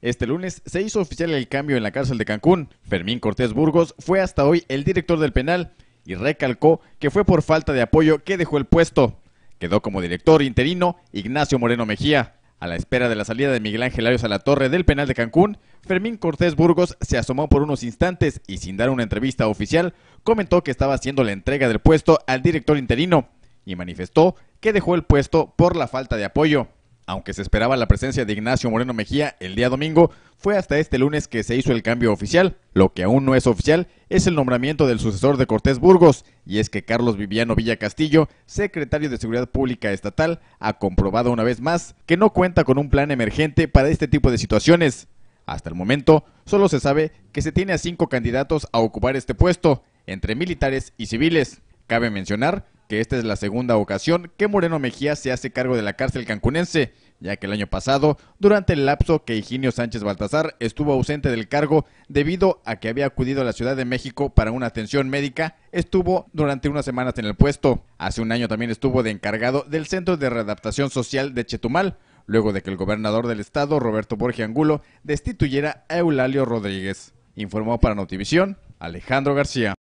Este lunes se hizo oficial el cambio en la cárcel de Cancún. Fermín Cortés Burgos fue hasta hoy el director del penal y recalcó que fue por falta de apoyo que dejó el puesto. Quedó como director interino Ignacio Moreno Mejía. A la espera de la salida de Miguel Ángel Arias a la torre del penal de Cancún, Fermín Cortés Burgos se asomó por unos instantes y sin dar una entrevista oficial, comentó que estaba haciendo la entrega del puesto al director interino y manifestó que dejó el puesto por la falta de apoyo. Aunque se esperaba la presencia de Ignacio Moreno Mejía el día domingo, fue hasta este lunes que se hizo el cambio oficial. Lo que aún no es oficial es el nombramiento del sucesor de Cortés Burgos, y es que Carlos Viviano Villa Castillo, secretario de Seguridad Pública Estatal, ha comprobado una vez más que no cuenta con un plan emergente para este tipo de situaciones. Hasta el momento, solo se sabe que se tiene a cinco candidatos a ocupar este puesto, entre militares y civiles. Cabe mencionar que esta es la segunda ocasión que Moreno Mejía se hace cargo de la cárcel cancunense, ya que el año pasado, durante el lapso que Higinio Sánchez Baltazar estuvo ausente del cargo debido a que había acudido a la Ciudad de México para una atención médica, estuvo durante unas semanas en el puesto. Hace un año también estuvo de encargado del Centro de Readaptación Social de Chetumal, luego de que el gobernador del estado, Roberto Borge Angulo, destituyera a Eulalio Rodríguez. Informó para Notivisión Alejandro García.